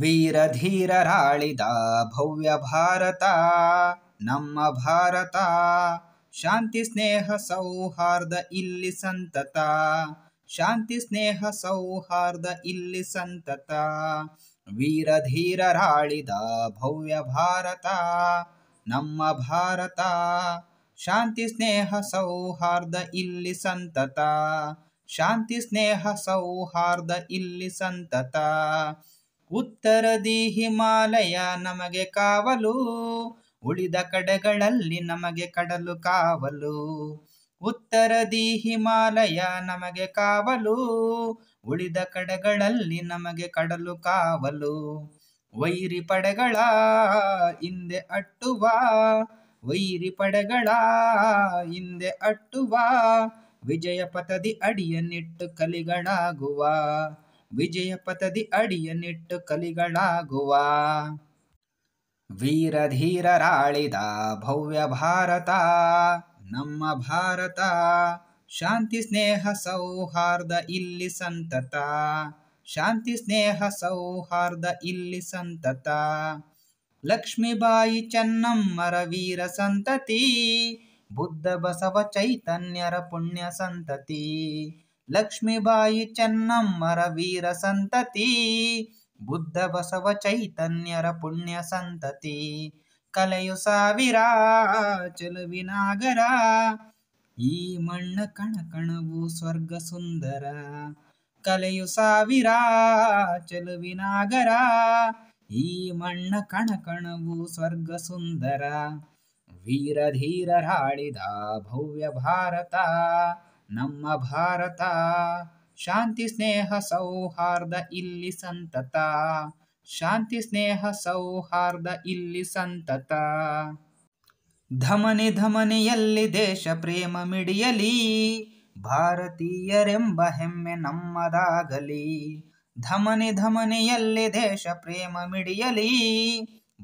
ವೀರಧೀರರಾಳಿದ ಭವ್ಯ ಭಾರತ ನಮ್ಮ ಭಾರತ ಶಾಂತಿ ಸ್ನೇಹ ಸೌಹಾರ್ದ ಇಲ್ಲಿ ಸಂತತ ಶಾಂತಿ ಸ್ನೇಹ ಸೌಹಾರ್ದ ಇಲ್ಲಿ ಸಂತತ ವೀರಧೀರರಾಳಿದ ಭವ್ಯ ಭಾರತ ನಮ್ಮ ಭಾರತ ಶಾಂತಿ ಸ್ನೇಹ ಸೌಹಾರ್ದ ಇಲ್ಲಿ ಸಂತತ ಶಾಂತಿ ಸ್ನೇಹ ಸೌಹಾರ್ದ ಇಲ್ಲಿ ಸಂತತ ಉತ್ತರದಿ ಹಿಮಾಲಯ ನಮಗೆ ಕಾವಲು ಉಳಿದ ಕಡೆಗಳಲ್ಲಿ ನಮಗೆ ಕಡಲು ಕಾವಲು ದಿ ಹಿಮಾಲಯ ನಮಗೆ ಕಾವಲು ಉಳಿದ ಕಡೆಗಳಲ್ಲಿ ನಮಗೆ ಕಡಲು ಕಾವಲು ವೈರಿ ಪಡೆಗಳ ಹಿಂದೆ ಅಟ್ಟುವ ವೈರಿ ಪಡೆಗಳ ಹಿಂದೆ ಅಟ್ಟುವ ವಿಜಯ ಪಥದಿ ನಿಟ್ಟು ಕಲಿಗಳಾಗುವ ವಿಜಯ ಅಡಿಯ ನಿಟ್ಟು ಕಲಿಗಳಾಗುವ ವೀರಧೀರರಾಳಿದ ಭವ್ಯ ಭಾರತ ನಮ್ಮ ಭಾರತ ಶಾಂತಿ ಸ್ನೇಹ ಸೌಹಾರ್ದ ಇಲ್ಲಿ ಸಂತತ ಶಾಂತಿ ಸ್ನೇಹ ಸೌಹಾರ್ದ ಇಲ್ಲಿ ಸಂತತ ಲಕ್ಷ್ಮೀಬಾಯಿ ಚೆನ್ನಮ್ಮರ ವೀರ ಸಂತತಿ ಬುದ್ಧ ಬಸವ ಚೈತನ್ಯರ ಪುಣ್ಯ ಸಂತತಿ ಲಕ್ಷ್ಮೀಬಾಯಿ ಚೆನ್ನಮ್ಮರ ವೀರ ಸಂತತಿ ಬುದ್ಧ ಬಸವ ಚೈತನ್ಯರ ಪುಣ್ಯ ಸಂತತಿ ಕಲೆಯು ಸಾವಿರ ಚೆಲುವಿನಾಗರ ಈ ಮಣ್ಣ ಕಣಕಣವು ಸ್ವರ್ಗ ಸುಂದರ ಕಲೆಯು ಸಾವಿರ ಚೆಲುವಿನಾಗರ ಈ ಮಣ್ಣ ಕಣಕಣವು ಸ್ವರ್ಗ ಸುಂದರ ವೀರಧೀರರಾಳಿದ ಭವ್ಯ ಭಾರತ ನಮ್ಮ ಭಾರತ ಶಾಂತಿ ಸ್ನೇಹ ಸೌಹಾರ್ದ ಇಲ್ಲಿ ಸಂತತ ಶಾಂತಿ ಸ್ನೇಹ ಸೌಹಾರ್ದ ಇಲ್ಲಿ ಸಂತತ ಧಮನಿ ಧಮನಿಯಲ್ಲಿ ದೇಶ ಪ್ರೇಮ ಮಿಡಿಯಲಿ ಭಾರತೀಯರೆಂಬ ಹೆಮ್ಮೆ ನಮ್ಮದಾಗಲಿ ಧಮನಿ ಧಮನಿಯಲ್ಲಿ ದೇಶ ಪ್ರೇಮ ಮಿಡಿಯಲಿ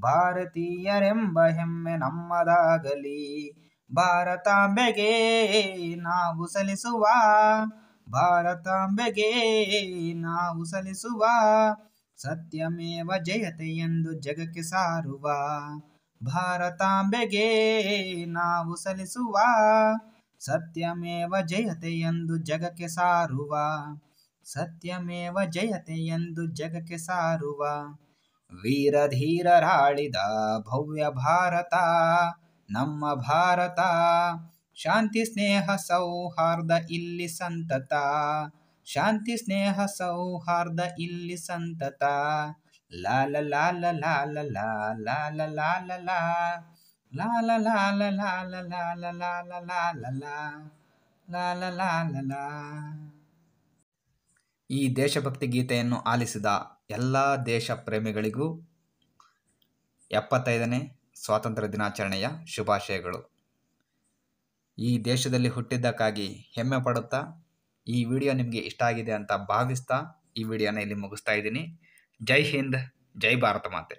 ಭಾರತೀಯರೆಂಬ ಹೆಮ್ಮೆ ನಮ್ಮದಾಗಲಿ ಭಾರತಾಂಬೆಗೆ ನಾವು ಸಲ್ಲಿಸುವ ಭಾರತಾಂಬೆಗೆ ನಾವು ಸಲ್ಲಿಸುವ ಸತ್ಯಮೇವ ಜಯತೆ ಎಂದು ಜಗಕ್ಕೆ ಸಾರುವ ಭಾರತಾಂಬೆಗೆ ನಾವು ಸಲ್ಲಿಸುವ ಸತ್ಯಮೇವ ಜಯತೆ ಎಂದು ಜಗಕ್ಕೆ ಸಾರುವ ಸತ್ಯಮೇವ ಜಯತೆ ಎಂದು ಜಗಕ್ಕೆ ಸಾರುವ ವೀರಧೀರರಾಳಿದ ಭವ್ಯ ಭಾರತ ನಮ್ಮ ಭಾರತ ಶಾಂತಿ ಸ್ನೇಹ ಸೌಹಾರ್ದ ಇಲ್ಲಿ ಸಂತತ ಶಾಂತಿ ಸ್ನೇಹ ಸೌಹಾರ್ದ ಇಲ್ಲಿ ಸಂತತ ಲಾಲ ಲಾಲ ಲಾಲ ಲಾಲ ಲಾಲ ಲಾಲ ಲಾಲ ಲಾಲ ಲಾಲ ಲಾಲ ಲಾಲ ಲಾಲ ಲಾಲ ಲಾ ಈ ದೇಶಭಕ್ತಿ ಗೀತೆಯನ್ನು ಆಲಿಸಿದ ಎಲ್ಲ ದೇಶ ಪ್ರೇಮಿಗಳಿಗೂ ಎಪ್ಪತ್ತೈದನೇ ಸ್ವಾತಂತ್ರ್ಯ ದಿನಾಚರಣೆಯ ಶುಭಾಶಯಗಳು ಈ ದೇಶದಲ್ಲಿ ಹುಟ್ಟಿದ್ದಕ್ಕಾಗಿ ಹೆಮ್ಮೆ ಪಡುತ್ತಾ ಈ ವಿಡಿಯೋ ನಿಮಗೆ ಇಷ್ಟ ಆಗಿದೆ ಅಂತ ಭಾವಿಸ್ತಾ ಈ ವಿಡಿಯೋನ ಇಲ್ಲಿ ಮುಗಿಸ್ತಾ ಇದ್ದೀನಿ ಜೈ ಹಿಂದ್ ಜೈ ಭಾರತ ಮಾತೆ